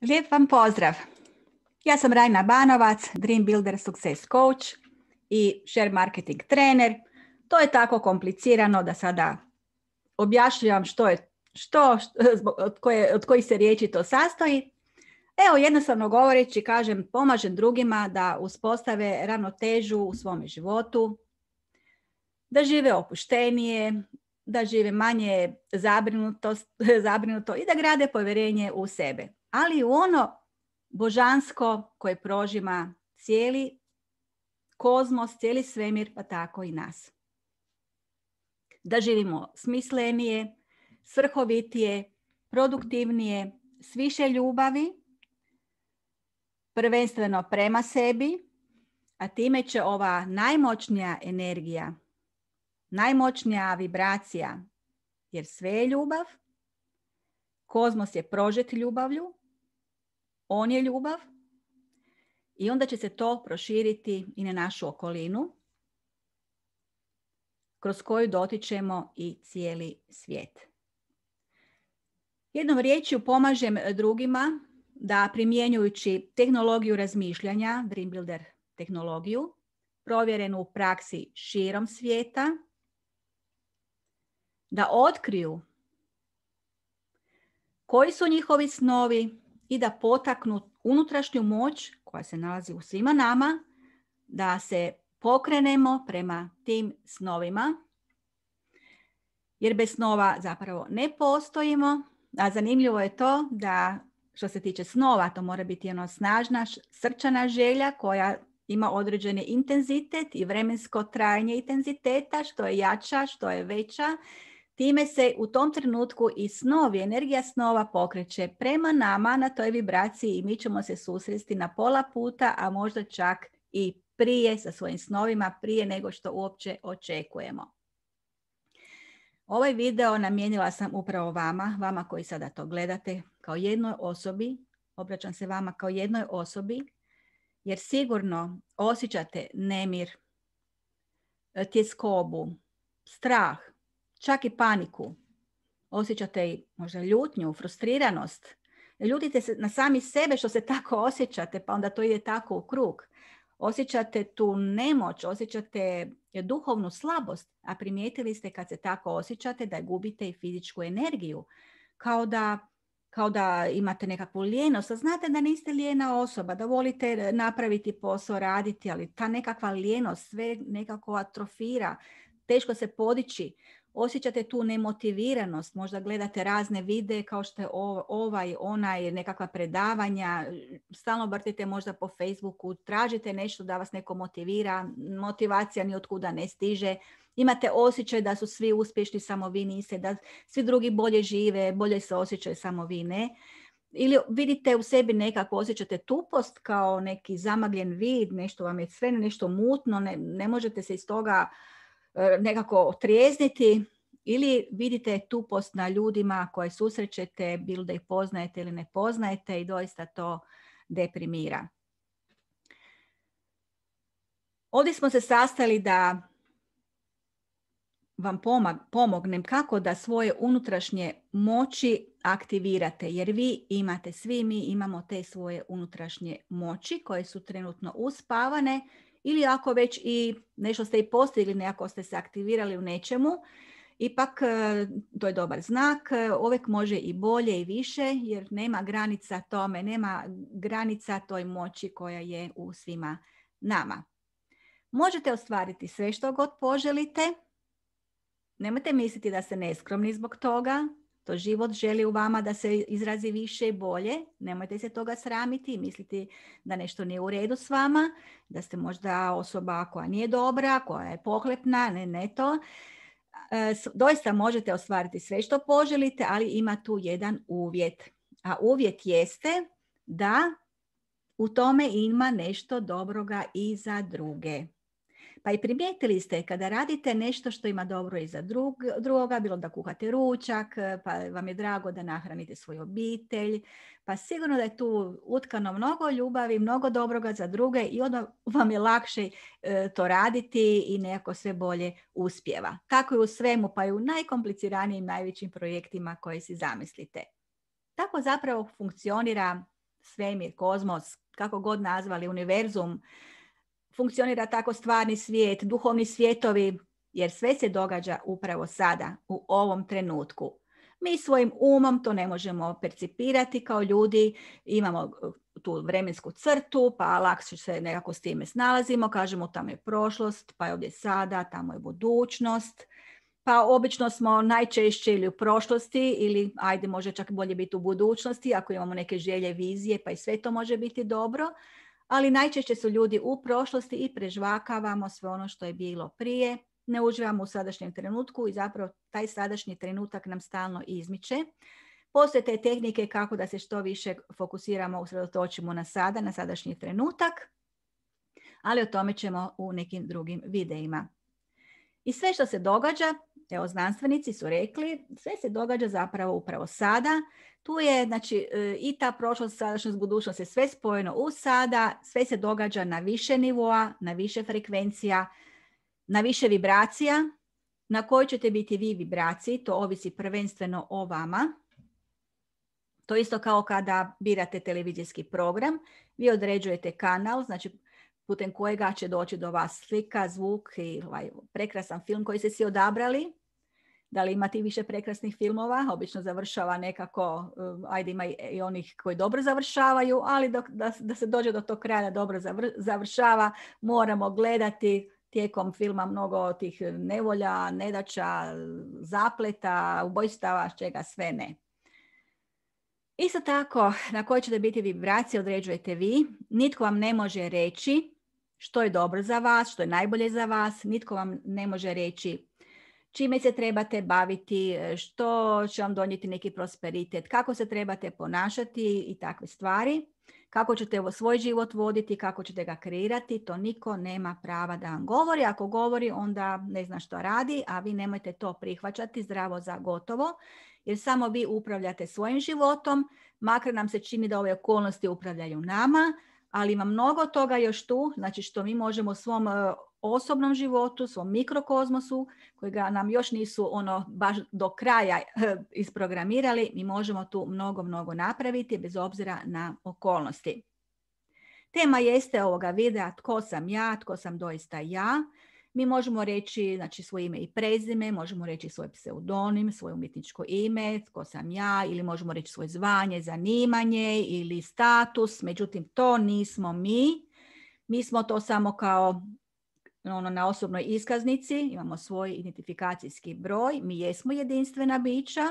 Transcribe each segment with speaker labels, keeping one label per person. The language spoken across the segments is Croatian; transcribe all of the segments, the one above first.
Speaker 1: Lijep vam pozdrav. Ja sam Rajna Banovac, Dream Builder Success Coach i Share Marketing Trener. To je tako komplicirano da sada objašnjavam što je što, od, koje, od kojih se riječi to sastoji. Evo, jednostavno govoreći, kažem, pomažem drugima da uspostave ravnotežu u svome životu, da žive opuštenije, da žive manje zabrinuto, zabrinuto i da grade povjerenje u sebe ali u ono božansko koje prožima cijeli kozmos, cijeli svemir, pa tako i nas. Da živimo smislenije, svrhovitije, produktivnije, s više ljubavi, prvenstveno prema sebi, a time će ova najmoćnija energija, najmoćnija vibracija, jer sve je ljubav, Kozmos je prožet ljubavlju, on je ljubav i onda će se to proširiti i na našu okolinu kroz koju dotičemo i cijeli svijet. Jednom riječju pomažem drugima da primjenjujući tehnologiju razmišljanja, Dream Builder tehnologiju, provjerenu u praksi širom svijeta, da otkriju koji su njihovi snovi i da potaknu unutrašnju moć koja se nalazi u svima nama, da se pokrenemo prema tim snovima, jer bez snova zapravo ne postojimo, a zanimljivo je to da što se tiče snova, to mora biti jedna ono snažna srčana želja koja ima određeni intenzitet i vremensko trajanje intenziteta, što je jača, što je veća Time se u tom trenutku i snovi, energija snova pokreće prema nama na toj vibraciji i mi ćemo se susresti na pola puta, a možda čak i prije sa svojim snovima, prije nego što uopće očekujemo. Ovaj video namijenila sam upravo vama, vama koji sada to gledate, kao jednoj osobi, obraćam se vama kao jednoj osobi, jer sigurno osjećate nemir, tjeskobu, strah, čak i paniku. Osjećate i možda ljutnju, frustriranost. Ljutite se na sami sebe što se tako osjećate, pa onda to ide tako u krug. Osjećate tu nemoć, osjećate duhovnu slabost, a primijetili ste kad se tako osjećate da gubite i fizičku energiju. Kao da, kao da imate nekakvu lijenost, a znate da niste lijena osoba, da volite napraviti posao, raditi, ali ta nekakva lijenost sve nekako atrofira, teško se podići, osjećate tu nemotiviranost, možda gledate razne vide kao što je ovaj, onaj, nekakva predavanja, stalno vrtite možda po Facebooku, tražite nešto da vas neko motivira, motivacija ni otkuda ne stiže, imate osjećaj da su svi uspješni, samo vi niste, da svi drugi bolje žive, bolje se osjećaju, samo vi ne. Ili vidite u sebi nekako, osjećate tupost kao neki zamagljen vid, nešto vam je sve nešto mutno, ne, ne možete se iz toga E, nekako otrijezniti ili vidite tupost na ljudima koje susrećete, bilo da ih poznajete ili ne poznajete i doista to deprimira. Ovdje smo se sastali da vam pomognem kako da svoje unutrašnje moći aktivirate, jer vi imate, svi mi imamo te svoje unutrašnje moći koje su trenutno uspavane ili ako već i nešto ste i postigli, nekako ste se aktivirali u nečemu, ipak e, to je dobar znak, Ovek e, može i bolje i više jer nema granica tome, nema granica toj moći koja je u svima nama. Možete ostvariti sve što god poželite, nemojte misliti da ste neskromni zbog toga, to život želi u vama da se izrazi više i bolje. Nemojte se toga sramiti i misliti da nešto nije u redu s vama, da ste možda osoba koja nije dobra, koja je pohlepna, ne, ne to. E, doista možete ostvariti sve što poželite, ali ima tu jedan uvjet. A uvjet jeste da u tome ima nešto dobroga i za druge. Pa i primijetili ste kada radite nešto što ima dobro i za drug, drugoga, bilo da kuhate ručak, pa vam je drago da nahranite svoju obitelj, pa sigurno da je tu utkano mnogo ljubavi, mnogo dobroga za druge i onda vam je lakše e, to raditi i nekako sve bolje uspjeva. Tako je u svemu, pa i u najkompliciranijim, najvećim projektima koje si zamislite. Tako zapravo funkcionira svemir, kozmos, kako god nazvali, univerzum, funkcionira tako stvarni svijet, duhovni svijetovi, jer sve se događa upravo sada, u ovom trenutku. Mi svojim umom to ne možemo percipirati kao ljudi, imamo uh, tu vremensku crtu, pa lakše se nekako s time snalazimo, kažemo tamo je prošlost, pa je ovdje sada, tamo je budućnost. Pa obično smo najčešće ili u prošlosti ili ajde može čak bolje biti u budućnosti ako imamo neke želje, vizije, pa i sve to može biti dobro ali najčešće su ljudi u prošlosti i prežvakavamo sve ono što je bilo prije, ne uživamo u sadašnjem trenutku i zapravo taj sadašnji trenutak nam stalno izmiče. Postoje te tehnike kako da se što više fokusiramo, usredotočimo na sada, na sadašnji trenutak, ali o tome ćemo u nekim drugim videima. I sve što se događa, evo znanstvenici su rekli, sve se događa zapravo upravo sada. Tu je znači, e, i ta prošlost, sadašnjost, budućnost je sve spojeno u sada, sve se događa na više nivoa, na više frekvencija, na više vibracija, na kojoj ćete biti vi vibraciji, to ovisi prvenstveno o vama. To isto kao kada birate televizijski program, vi određujete kanal, znači putem kojega će doći do vas slika, zvuk i ovaj prekrasan film koji ste si odabrali. Da li imati više prekrasnih filmova? Obično završava nekako, um, ajde ima i onih koji dobro završavaju, ali dok, da, se dođe do tog kraja da dobro završava, moramo gledati tijekom filma mnogo tih nevolja, nedaća, zapleta, ubojstava, čega sve ne. Isto tako, na kojoj ćete biti vibracije određujete vi. Nitko vam ne može reći što je dobro za vas, što je najbolje za vas. Nitko vam ne može reći čime se trebate baviti, što će vam donijeti neki prosperitet, kako se trebate ponašati i takve stvari. Kako ćete svoj život voditi, kako ćete ga kreirati, to niko nema prava da vam govori. Ako govori, onda ne zna što radi, a vi nemojte to prihvaćati zdravo za gotovo, jer samo vi upravljate svojim životom, makar nam se čini da ove okolnosti upravljaju nama, ali ima mnogo toga još tu, znači što mi možemo u svom e, osobnom životu, svom mikrokozmosu, kojega nam još nisu ono baš do kraja e, isprogramirali, mi možemo tu mnogo, mnogo napraviti bez obzira na okolnosti. Tema jeste ovoga videa tko sam ja, tko sam doista ja, mi možemo reći znači, svoje ime i prezime, možemo reći svoj pseudonim, svoje umjetničko ime, tko sam ja, ili možemo reći svoje zvanje, zanimanje ili status, međutim to nismo mi. Mi smo to samo kao ono, na osobnoj iskaznici, imamo svoj identifikacijski broj, mi jesmo jedinstvena bića,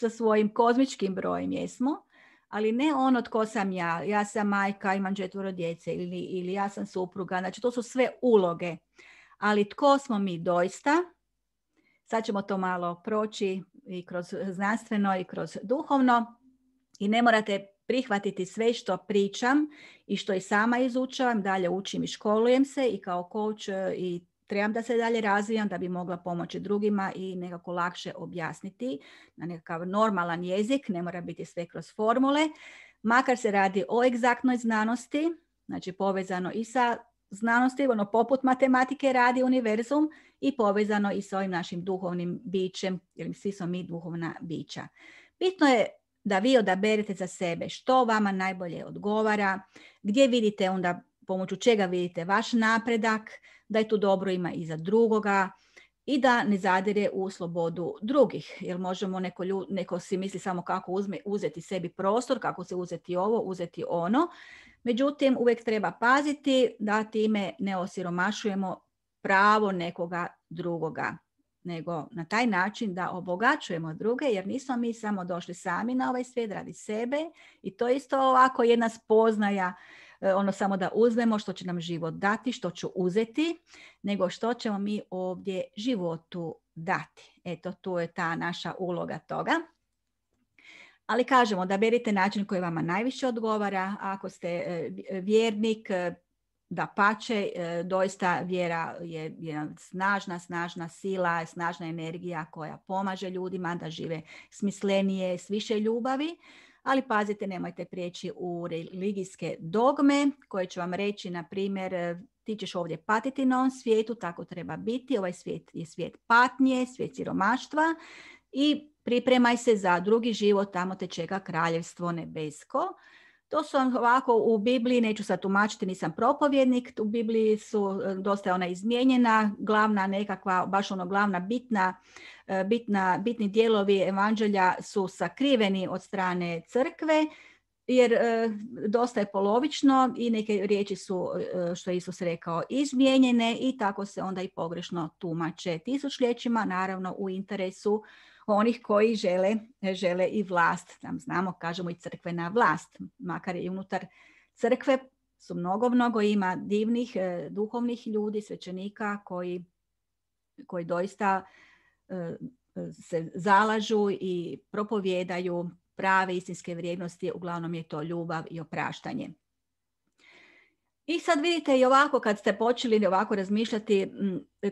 Speaker 1: sa svojim kozmičkim brojem jesmo, ali ne ono tko sam ja, ja sam majka, imam četvoro djece ili ja sam supruga, znači to su sve uloge ali tko smo mi doista, sad ćemo to malo proći i kroz znanstveno i kroz duhovno i ne morate prihvatiti sve što pričam i što i sama izučavam, dalje učim i školujem se i kao coach e, i trebam da se dalje razvijam da bi mogla pomoći drugima i nekako lakše objasniti na nekakav normalan jezik, ne mora biti sve kroz formule, makar se radi o egzaktnoj znanosti, znači povezano i sa znanosti, ono poput matematike radi univerzum i povezano i s ovim našim duhovnim bićem, jer svi smo mi duhovna bića. Bitno je da vi odaberete za sebe što vama najbolje odgovara, gdje vidite onda pomoću čega vidite vaš napredak, da je tu dobro ima i za drugoga i da ne zadire u slobodu drugih. Jer možemo, neko, neko si misli samo kako uzme, uzeti sebi prostor, kako se uzeti ovo, uzeti ono Međutim, uvijek treba paziti da time ne osiromašujemo pravo nekoga drugoga, nego na taj način da obogaćujemo druge, jer nismo mi samo došli sami na ovaj svijet radi sebe i to isto ovako jedna spoznaja e, ono samo da uzmemo što će nam život dati, što ću uzeti, nego što ćemo mi ovdje životu dati. Eto, tu je ta naša uloga toga ali kažemo da berite način koji vama najviše odgovara. Ako ste e, vjernik, e, da pače, e, doista vjera je jedna snažna, snažna sila, snažna energija koja pomaže ljudima da žive smislenije, s više ljubavi. Ali pazite, nemojte prijeći u religijske dogme koje će vam reći, na primjer, ti ćeš ovdje patiti na ovom svijetu, tako treba biti, ovaj svijet je svijet patnje, svijet siromaštva i pripremaj se za drugi život, tamo te čeka kraljevstvo nebesko. To su ovako u Bibliji, neću sad tumačiti, nisam propovjednik, u Bibliji su e, dosta ona izmijenjena, glavna nekakva, baš ono glavna bitna, e, bitna bitni dijelovi evanđelja su sakriveni od strane crkve, jer e, dosta je polovično i neke riječi su, što je Isus rekao, izmijenjene i tako se onda i pogrešno tumače tisućljećima, naravno u interesu onih koji žele, žele i vlast. znamo, kažemo i crkvena vlast, makar i unutar crkve su mnogo, mnogo ima divnih e, duhovnih ljudi, svećenika koji, koji doista e, se zalažu i propovjedaju prave istinske vrijednosti, uglavnom je to ljubav i opraštanje. I sad vidite i ovako kad ste počeli ovako razmišljati,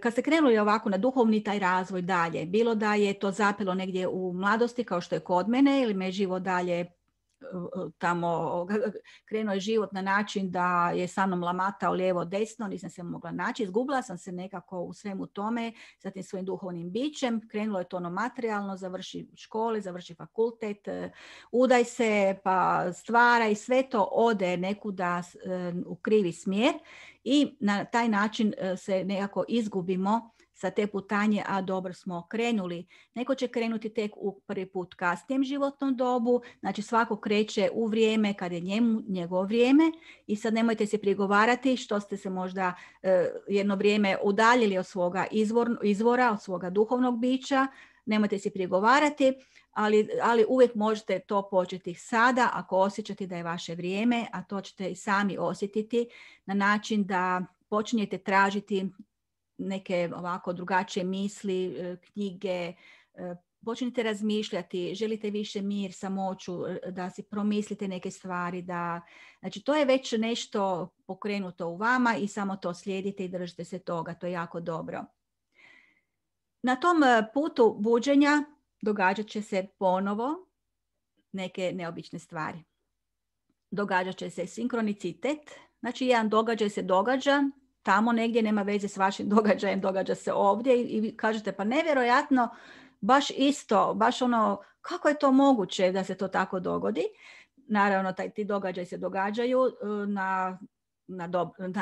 Speaker 1: kad ste krenuli ovako na duhovni taj razvoj dalje, bilo da je to zapelo negdje u mladosti kao što je kod mene ili me živo dalje tamo, krenuo je život na način da je sa mnom lamatao lijevo desno, nisam se mogla naći, izgubila sam se nekako u svemu tome, zatim svojim duhovnim bićem, krenulo je to ono materijalno, završi škole, završi fakultet, e, udaj se, pa stvara i sve to ode nekuda e, u krivi smjer i na taj način e, se nekako izgubimo sa te putanje, a dobro smo krenuli. Neko će krenuti tek u prvi put kasnijem životnom dobu, znači svako kreće u vrijeme kad je njemu njegovo vrijeme i sad nemojte se prigovarati što ste se možda e, jedno vrijeme udaljili od svoga izvora, od svoga duhovnog bića, nemojte se prigovarati, ali, ali uvijek možete to početi sada ako osjećate da je vaše vrijeme, a to ćete i sami osjetiti na način da počinjete tražiti neke ovako drugačije misli, e, knjige, e, počnite razmišljati, želite više mir, samoću, e, da si promislite neke stvari, da, znači to je već nešto pokrenuto u vama i samo to slijedite i držite se toga, to je jako dobro. Na tom putu buđenja događat će se ponovo neke neobične stvari. Događat će se sinkronicitet, znači jedan događaj se događa, tamo negdje, nema veze s vašim događajem, događa se ovdje i, i kažete pa nevjerojatno, baš isto, baš ono kako je to moguće da se to tako dogodi. Naravno, taj, ti događaj se događaju e, na, na,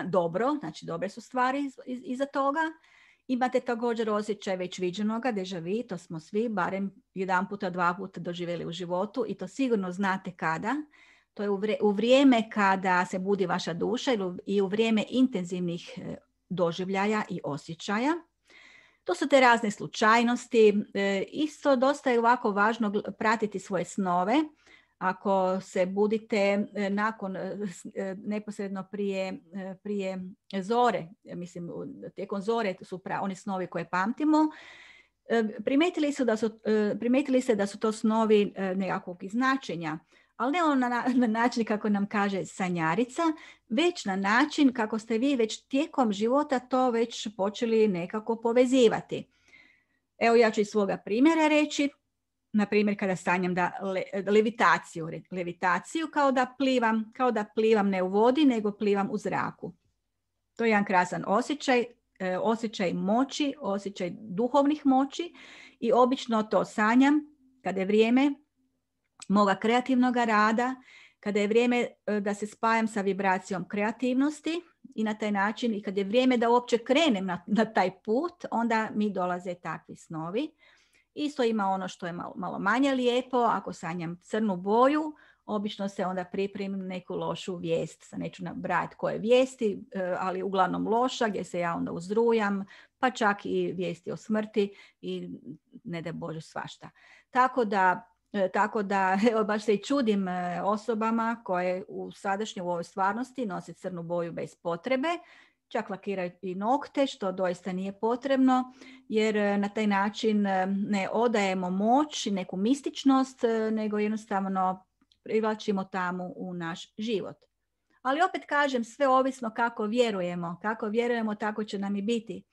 Speaker 1: dobro, znači dobre su stvari iz, iz, iza toga. Imate također osjećaj već viđenoga, deja vi, to smo svi barem jedan puta, dva puta doživjeli u životu i to sigurno znate kada to je u, vrijeme kada se budi vaša duša i u vrijeme intenzivnih e, doživljaja i osjećaja. To su te razne slučajnosti. E, isto dosta je ovako važno pratiti svoje snove. Ako se budite e, nakon neposredno prije, prije zore, mislim tijekom zore su oni snovi koje pamtimo, primetili, su da su, primetili ste da su to snovi nekakvog značenja ali ne ono na, na način kako nam kaže sanjarica, već na način kako ste vi već tijekom života to već počeli nekako povezivati. Evo ja ću iz svoga primjera reći, na primjer kada sanjam da levitaciju, levitaciju kao da plivam, kao da plivam ne u vodi nego plivam u zraku. To je jedan krasan osjećaj, e, osjećaj moći, osjećaj duhovnih moći i obično to sanjam kada je vrijeme moga kreativnoga rada, kada je vrijeme e, da se spajam sa vibracijom kreativnosti i na taj način i kada je vrijeme da uopće krenem na, na taj put, onda mi dolaze takvi snovi. Isto ima ono što je malo, malo manje lijepo, ako sanjam crnu boju, obično se onda pripremim neku lošu vijest. Sa neću nabrajati koje vijesti, e, ali uglavnom loša gdje se ja onda uzrujam, pa čak i vijesti o smrti i ne da Bože svašta. Tako da E, tako da, evo, baš se i čudim e, osobama koje u sadašnjoj u ovoj stvarnosti nose crnu boju bez potrebe, čak lakiraju i nokte, što doista nije potrebno, jer e, na taj način ne odajemo moć i neku mističnost, nego jednostavno privlačimo tamu u naš život. Ali opet kažem, sve ovisno kako vjerujemo. Kako vjerujemo, tako će nam i biti.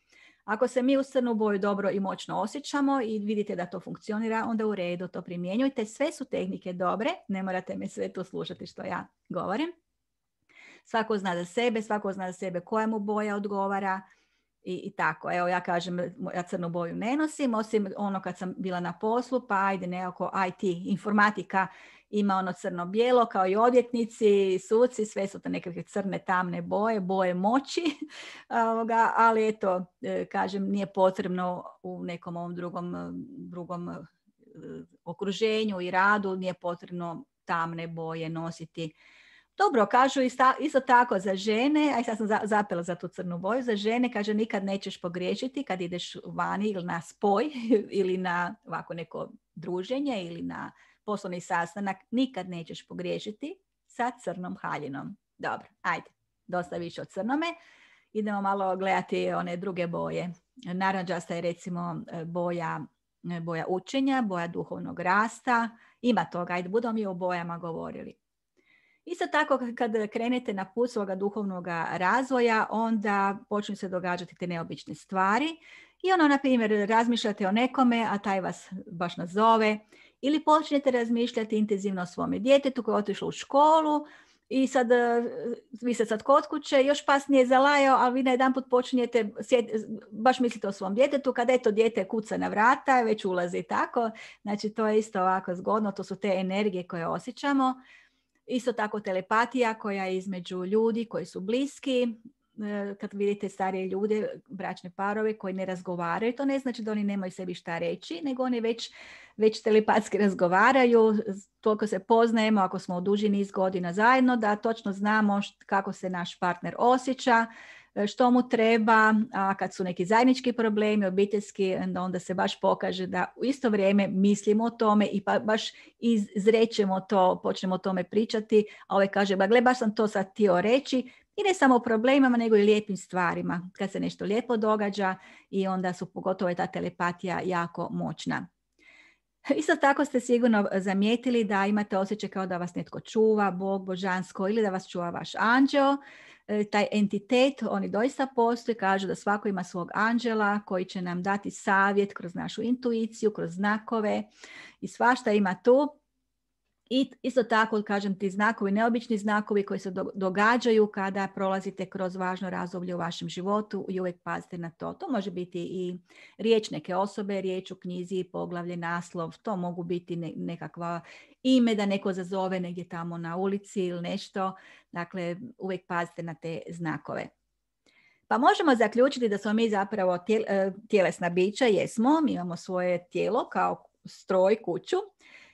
Speaker 1: Ako se mi u crnu boju dobro i moćno osjećamo i vidite da to funkcionira, onda u redu to primjenjujte. Sve su tehnike dobre, ne morate me sve to slušati što ja govorim. Svako zna za sebe, svako zna za sebe koja mu boja odgovara i, i tako. Evo ja kažem, ja crnu boju ne nosim, osim ono kad sam bila na poslu, pa ajde nekako IT, informatika ima ono crno-bijelo kao i odvjetnici, suci, sve su to nekakve crne tamne boje, boje moći, ali eto, e, kažem, nije potrebno u nekom ovom drugom, e, drugom e, okruženju i radu, nije potrebno tamne boje nositi. Dobro, kažu isto tako za žene, a sad sam zapela za tu crnu boju, za žene kaže nikad nećeš pogriješiti kad ideš vani ili na spoj ili na ovako neko druženje ili na poslovni sastanak nikad nećeš pogriješiti sa crnom haljinom. Dobro, ajde, dosta više od crnome. Idemo malo gledati one druge boje. Naranđasta je recimo e, boja, e, boja učenja, boja duhovnog rasta. Ima toga, ajde, budemo mi o bojama govorili. Isto tako kad krenete na put svoga duhovnog razvoja, onda počnu se događati te neobične stvari. I ono, na primjer, razmišljate o nekome, a taj vas baš nazove ili počnete razmišljati intenzivno o svome djetetu koje je otišlo u školu i sad, e, vi se sad kod kuće, još pas nije zalajao, ali vi na jedan put počinjete, baš mislite o svom djetetu, kada je to dijete kuca na vrata, već ulazi i tako. Znači, to je isto ovako zgodno, to su te energije koje osjećamo. Isto tako telepatija koja je između ljudi koji su bliski, E, kad vidite starije ljude, bračne parove koji ne razgovaraju, to ne znači da oni nemaju sebi šta reći, nego oni već, već telepatski razgovaraju, toliko se poznajemo ako smo u duži niz godina zajedno, da točno znamo kako se naš partner osjeća, e, što mu treba, a kad su neki zajednički problemi, obiteljski, onda se baš pokaže da u isto vrijeme mislimo o tome i pa baš izrećemo to, počnemo o tome pričati, a ovaj kaže, ba gle, baš sam to sad htio reći, i ne samo o problemima, nego i lijepim stvarima. Kad se nešto lijepo događa i onda su pogotovo je ta telepatija jako moćna. Isto tako ste sigurno zamijetili da imate osjećaj kao da vas netko čuva, Bog, božansko ili da vas čuva vaš anđeo. E, taj entitet, oni doista postoje kažu da svako ima svog anđela koji će nam dati savjet kroz našu intuiciju, kroz znakove i svašta ima tu. I isto tako, kažem, ti znakovi, neobični znakovi koji se događaju kada prolazite kroz važno razdoblje u vašem životu i uvijek pazite na to. To može biti i riječ neke osobe, riječ u knjizi, poglavlje, naslov, to mogu biti nekakva ime da neko zazove negdje tamo na ulici ili nešto. Dakle, uvijek pazite na te znakove. Pa možemo zaključiti da smo mi zapravo e, tjelesna bića, jesmo, mi imamo svoje tijelo kao stroj, kuću,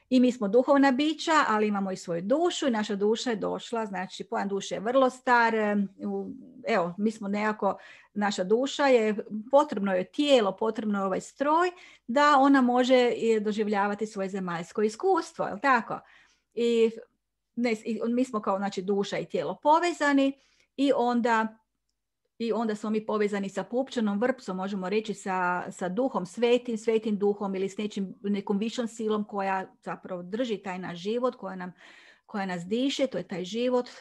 Speaker 1: i mi smo duhovna bića, ali imamo i svoju dušu i naša duša je došla, znači pojam duše je vrlo star, evo, mi smo nekako, naša duša je, potrebno je tijelo, potrebno je ovaj stroj, da ona može doživljavati svoje zemaljsko iskustvo, je tako? I, i mi smo kao znači, duša i tijelo povezani i onda i onda smo mi povezani sa pupčanom vrpcom, možemo reći sa, sa duhom, svetim, svetim duhom ili s nečim, nekom višom silom koja zapravo drži taj naš život, koja nam koja nas diše, to je taj život. E,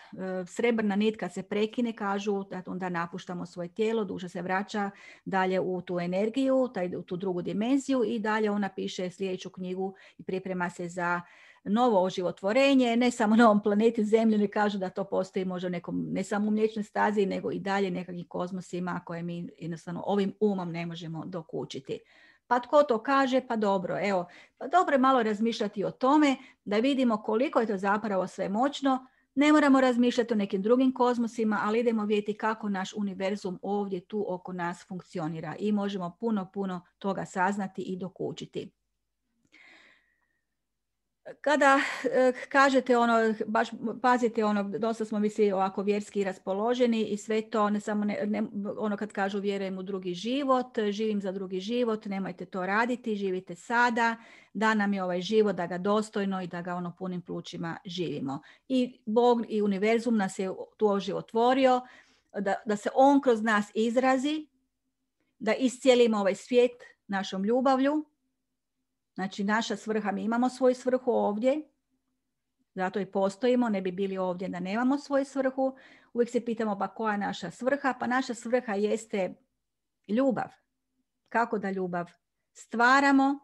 Speaker 1: srebrna nitka se prekine, kažu, da onda napuštamo svoje tijelo, duša se vraća dalje u tu energiju, taj, u tu drugu dimenziju i dalje ona piše sljedeću knjigu i priprema se za novo oživotvorenje, ne samo na ovom planeti, Zemlji, ne kažu da to postoji možda u nekom, ne samo u mliječnoj stazi, nego i dalje nekakvim kozmosima koje mi jednostavno ovim umom ne možemo dokučiti. Pa tko to kaže? Pa dobro, evo, pa dobro je malo razmišljati o tome da vidimo koliko je to zapravo sve moćno, ne moramo razmišljati o nekim drugim kozmosima, ali idemo vidjeti kako naš univerzum ovdje tu oko nas funkcionira i možemo puno, puno toga saznati i dokučiti. Kada e, kažete ono, baš pazite ono, dosta smo mi svi ovako vjerski raspoloženi i sve to, ne samo ne, ono kad kažu vjerujem u drugi život, živim za drugi život, nemojte to raditi, živite sada, da nam je ovaj život, da ga dostojno i da ga ono punim plućima živimo. I Bog i univerzum nas je tu oživotvorio, da, da se On kroz nas izrazi, da iscijelimo ovaj svijet našom ljubavlju, Znači naša svrha, mi imamo svoju svrhu ovdje, zato i postojimo, ne bi bili ovdje da nemamo svoju svrhu. Uvijek se pitamo pa koja je naša svrha? Pa naša svrha jeste ljubav. Kako da ljubav stvaramo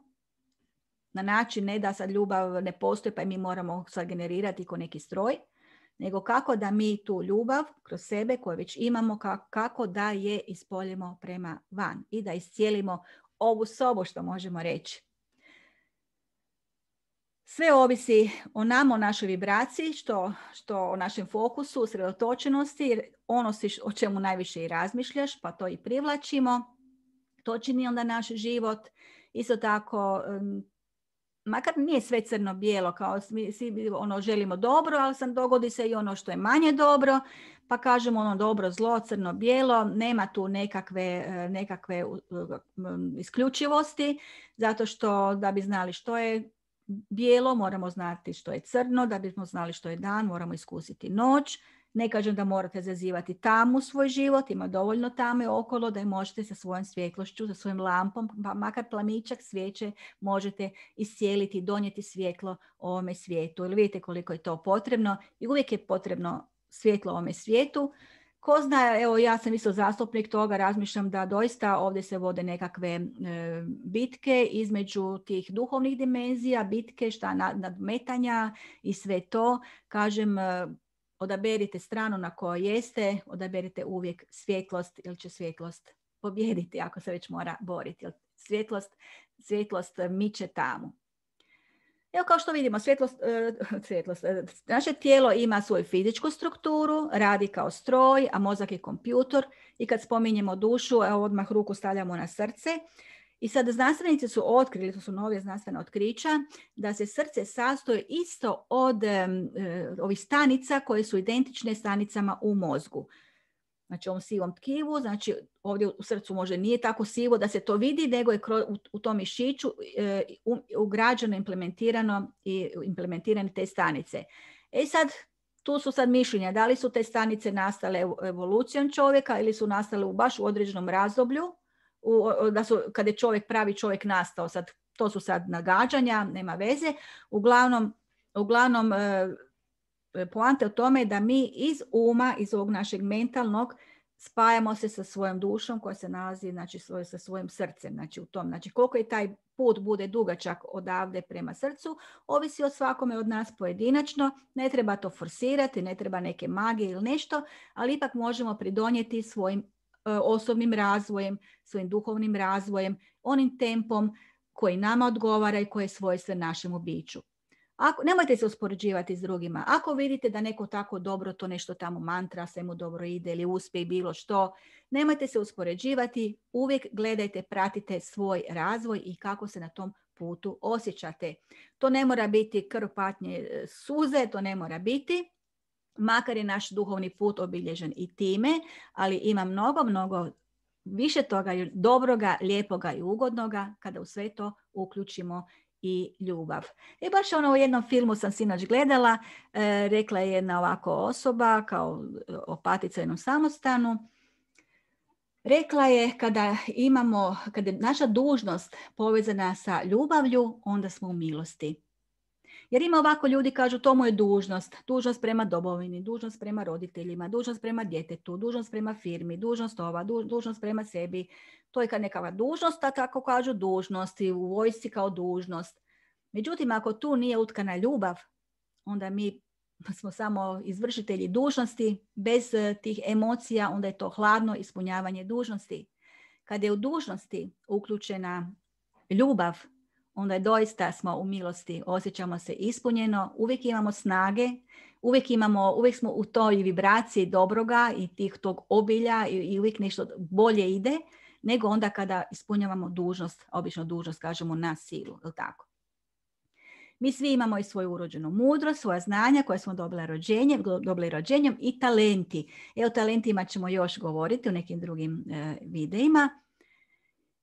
Speaker 1: na način ne da sad ljubav ne postoji pa mi moramo sad generirati ko neki stroj, nego kako da mi tu ljubav kroz sebe koju već imamo, kako da je ispoljimo prema van i da iscijelimo ovu sobu što možemo reći. Sve ovisi o nama, o našoj vibraciji, što, što o našem fokusu, sredotočenosti, jer ono si o čemu najviše i razmišljaš, pa to i privlačimo. To čini onda naš život. Isto tako, makar nije sve crno-bijelo, kao svi ono, želimo dobro, ali sam dogodi se i ono što je manje dobro, pa kažemo ono dobro, zlo, crno-bijelo, nema tu nekakve, e, nekakve isključivosti, zato što da bi znali što je bijelo, moramo znati što je crno, da bismo znali što je dan, moramo iskusiti noć. Ne kažem da morate zazivati tamu svoj život, ima dovoljno tame okolo da je možete sa svojom svjetlošću, sa svojim lampom, pa makar plamičak svijeće možete iscijeliti, donijeti svjetlo ovome svijetu. Ili vidite koliko je to potrebno i uvijek je potrebno svjetlo ovome svijetu. Ko zna, evo ja sam isto zastupnik toga, razmišljam da doista ovdje se vode nekakve e, bitke između tih duhovnih dimenzija, bitke, šta nadmetanja i sve to. Kažem, e, odaberite stranu na kojoj jeste, odaberite uvijek svjetlost, ili će svjetlost pobijediti ako se već mora boriti. Svjetlost, svjetlost miče tamo. Evo kao što vidimo, svjetlost, e, svjetlost, e, naše tijelo ima svoju fizičku strukturu, radi kao stroj, a mozak je kompjutor i kad spominjemo dušu, odmah ruku stavljamo na srce. I sad znanstvenici su otkrili, to su novije znanstvene otkrića, da se srce sastoji isto od e, ovih stanica koje su identične stanicama u mozgu znači ovom sivom tkivu, znači ovdje u srcu može nije tako sivo da se to vidi, nego je u tom mišiću e, um, ugrađeno, implementirano i implementirane te stanice. E sad, tu su sad mišljenja, da li su te stanice nastale evolucijom čovjeka ili su nastale u baš u određenom razdoblju, da su, kada je čovjek, pravi čovjek nastao, sad, to su sad nagađanja, nema veze. Uglavnom, uglavnom e, poanta o u tome da mi iz uma, iz ovog našeg mentalnog, spajamo se sa svojom dušom koja se nalazi znači, svoj, sa svojim srcem. Znači, u tom. znači koliko je taj put bude dugačak odavde prema srcu, ovisi o svakome od nas pojedinačno. Ne treba to forsirati, ne treba neke magije ili nešto, ali ipak možemo pridonijeti svojim e, osobnim razvojem, svojim duhovnim razvojem, onim tempom koji nama odgovara i koji je svojstven našemu biću. Ako, nemojte se uspoređivati s drugima. Ako vidite da neko tako dobro to nešto tamo mantra, sve mu dobro ide ili uspije i bilo što, nemojte se uspoređivati, uvijek gledajte, pratite svoj razvoj i kako se na tom putu osjećate. To ne mora biti patnje, e, suze, to ne mora biti, makar je naš duhovni put obilježen i time, ali ima mnogo, mnogo više toga dobroga, lijepoga i ugodnoga kada u sve to uključimo i ljubav. I baš ono u jednom filmu sam sinoć gledala, e, rekla je jedna ovako osoba kao e, opatica samostanu. Rekla je kada imamo, kada je naša dužnost povezana sa ljubavlju, onda smo u milosti. Jer ima ovako ljudi kažu to mu je dužnost. Dužnost prema domovini, dužnost prema roditeljima, dužnost prema djetetu, dužnost prema firmi, dužnost ova, dužnost prema sebi. To je nekava dužnost, a tako kažu dužnosti, u vojsci kao dužnost. Međutim, ako tu nije utkana ljubav, onda mi smo samo izvršitelji dužnosti, bez e, tih emocija, onda je to hladno ispunjavanje dužnosti. Kad je u dužnosti uključena ljubav, onda doista smo u milosti, osjećamo se ispunjeno, uvijek imamo snage, uvijek, imamo, uvijek smo u toj vibraciji dobroga i tih tog obilja i, i uvijek nešto bolje ide nego onda kada ispunjavamo dužnost, obično dužnost kažemo na silu, je tako? Mi svi imamo i svoju urođenu mudrost, svoja znanja koja smo dobili rođenjem, dobili rođenjem i talenti. E o talentima ćemo još govoriti u nekim drugim e, videima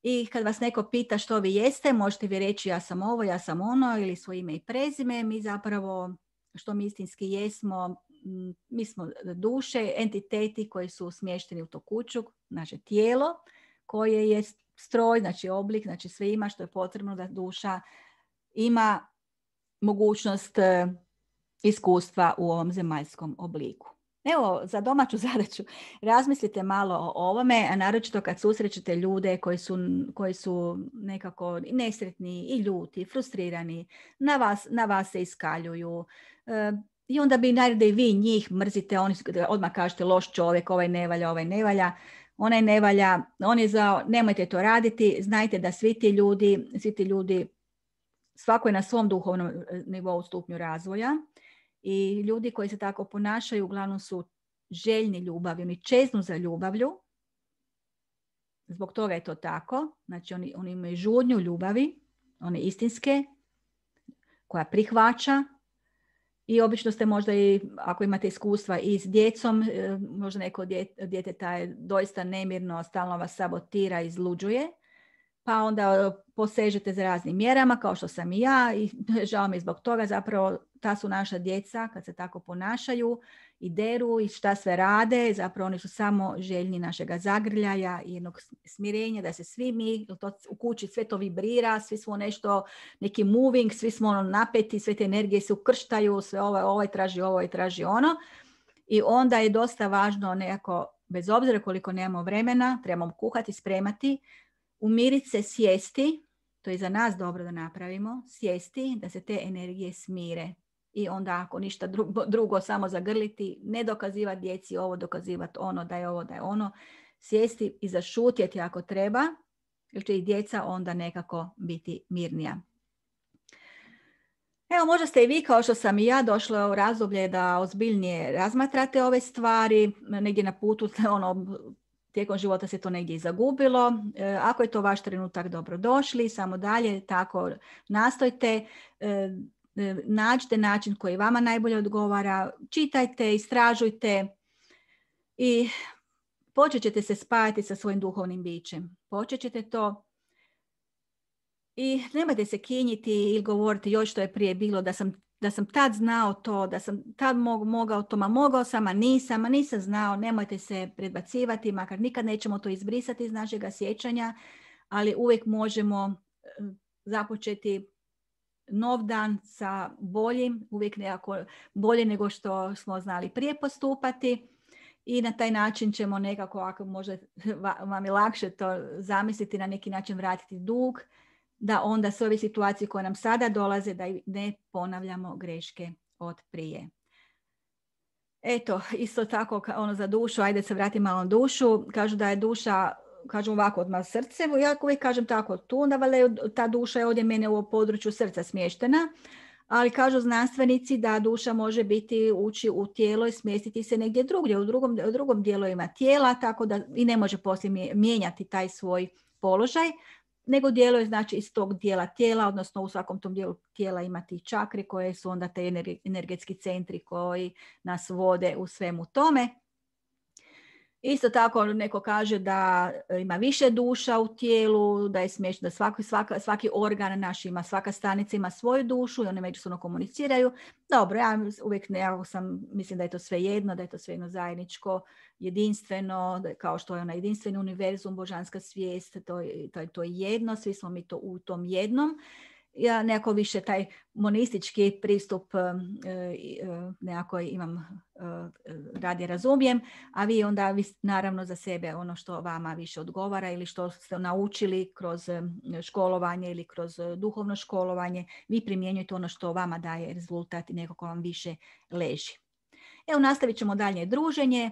Speaker 1: i kad vas neko pita što vi jeste, možete vi reći ja sam ovo, ja sam ono ili svoje ime i prezime. Mi zapravo, što mi istinski jesmo, mi smo duše, entiteti koji su smješteni u to kuću, naše tijelo koje je stroj, znači oblik, znači sve ima što je potrebno da duša ima mogućnost e, iskustva u ovom zemaljskom obliku. Evo, za domaću zadaću razmislite malo o ovome, a naročito kad susrećete ljude koji su, koji su nekako nesretni i ljuti, frustrirani, na vas, na vas se iskaljuju. E, I onda bi naravno i vi njih mrzite, oni odmah kažete loš čovjek, ovaj ne valja, ovaj ne valja onaj ne valja, on je nemojte to raditi, znajte da svi ti ljudi, svi ti ljudi, svako je na svom duhovnom e, nivou stupnju razvoja i ljudi koji se tako ponašaju uglavnom su željni ljubavi, oni čeznu za ljubavlju, zbog toga je to tako, znači oni, oni imaju žudnju ljubavi, one istinske, koja prihvaća i obično ste možda i, ako imate iskustva i s djecom, e, možda neko djete taj doista nemirno, stalno vas sabotira, izluđuje, pa onda e, posežete za raznim mjerama, kao što sam i ja, i žao mi zbog toga zapravo ta su naša djeca kad se tako ponašaju i deru i šta sve rade. Zapravo oni su samo željni našega zagrljaja i jednog smirenja da se svi mi, u kući sve to vibrira, svi smo nešto, neki moving, svi smo ono napeti, sve te energije se ukrštaju, sve ovaj, ovaj traži ovo i ovaj traži ono. I onda je dosta važno nekako, bez obzira koliko nemamo vremena, trebamo kuhati, spremati, umiriti se, sjesti, to je za nas dobro da napravimo, sjesti da se te energije smire i onda ako ništa drugo, samo zagrliti, ne dokazivati djeci ovo, dokazivati ono, da je ovo, da je ono, sjesti i zašutjeti ako treba, jer će i djeca onda nekako biti mirnija. Evo, možda ste i vi, kao što sam i ja, došla u razdoblje da ozbiljnije razmatrate ove stvari. Negdje na putu, ono, tijekom života se to negdje i zagubilo. E, ako je to vaš trenutak, dobrodošli, samo dalje, tako nastojte. E, E, nađite način koji vama najbolje odgovara, čitajte, istražujte i počet ćete se spajati sa svojim duhovnim bićem. Počet ćete to i nemojte se kinjiti ili govoriti još što je prije bilo, da sam, da sam tad znao to, da sam tad mogao to, ma mogao sam, a nisam, a nisam znao, nemojte se predbacivati, makar nikad nećemo to izbrisati iz našega sjećanja, ali uvijek možemo e, započeti nov dan sa boljim, uvijek nekako bolje nego što smo znali prije postupati i na taj način ćemo nekako, ako možda vam je lakše to zamisliti, na neki način vratiti dug, da onda sve ove situacije koje nam sada dolaze, da ne ponavljamo greške od prije. Eto, isto tako ono za dušu, ajde se vratim malo dušu. Kažu da je duša kažem ovako odmah srce, ja uvijek kažem tako, tu onda vale, ta duša je ovdje mene u području srca smještena, ali kažu znanstvenici da duša može biti ući u tijelo i smjestiti se negdje drugdje, u drugom, u drugom ima tijela, tako da i ne može poslije mijenjati taj svoj položaj, nego djeluje znači iz tog dijela tijela, odnosno u svakom tom dijelu tijela imati čakri koje su onda te energetski centri koji nas vode u svemu tome. Isto tako ono, neko kaže da e, ima više duša u tijelu, da je smiješno da svaki, svaki organ naš ima, svaka stanica ima svoju dušu i oni međusobno komuniciraju. Dobro, ja uvijek nekako sam, mislim da je to sve jedno, da je to sve jedno zajedničko, jedinstveno, kao što je onaj jedinstveni univerzum, božanska svijest, to to to je jedno, svi smo mi to u tom jednom ja nekako više taj monistički pristup eh, eh, nekako imam eh, radije razumijem, a vi onda naravno za sebe ono što vama više odgovara ili što ste naučili kroz školovanje ili kroz duhovno školovanje, vi primjenjujete ono što vama daje rezultat i nekako vam više leži. Evo nastavit ćemo dalje druženje.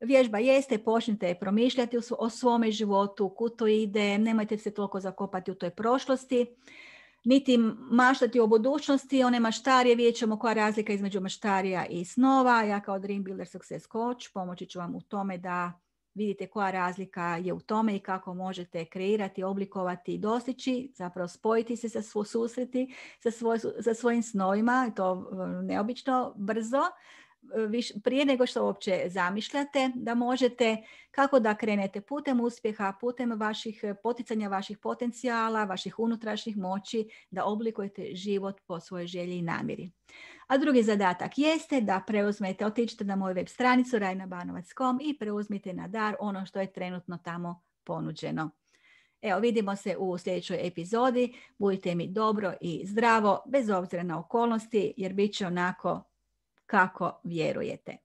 Speaker 1: Vježba jeste, počnite promišljati o svome životu, kud ide, nemojte se toliko zakopati u toj prošlosti niti maštati o budućnosti, one maštarije vidjet ćemo koja je razlika između maštarija i snova. Ja kao Dream Builder Success Coach pomoći ću vam u tome da vidite koja razlika je u tome i kako možete kreirati, oblikovati i dostići, zapravo spojiti se sa svo susreti, sa svojim snovima, to um, neobično brzo, prije nego što uopće zamišljate, da možete kako da krenete putem uspjeha, putem vaših eh, poticanja vaših potencijala, vaših unutrašnjih moći, da oblikujete život po svojoj želji i namjeri. A drugi zadatak jeste da preuzmete, otičite na moju web stranicu rajnabanovac.com i preuzmite na dar ono što je trenutno tamo ponuđeno. Evo, vidimo se u sljedećoj epizodi. Budite mi dobro i zdravo, bez obzira na okolnosti, jer bit će onako kako vjerujete.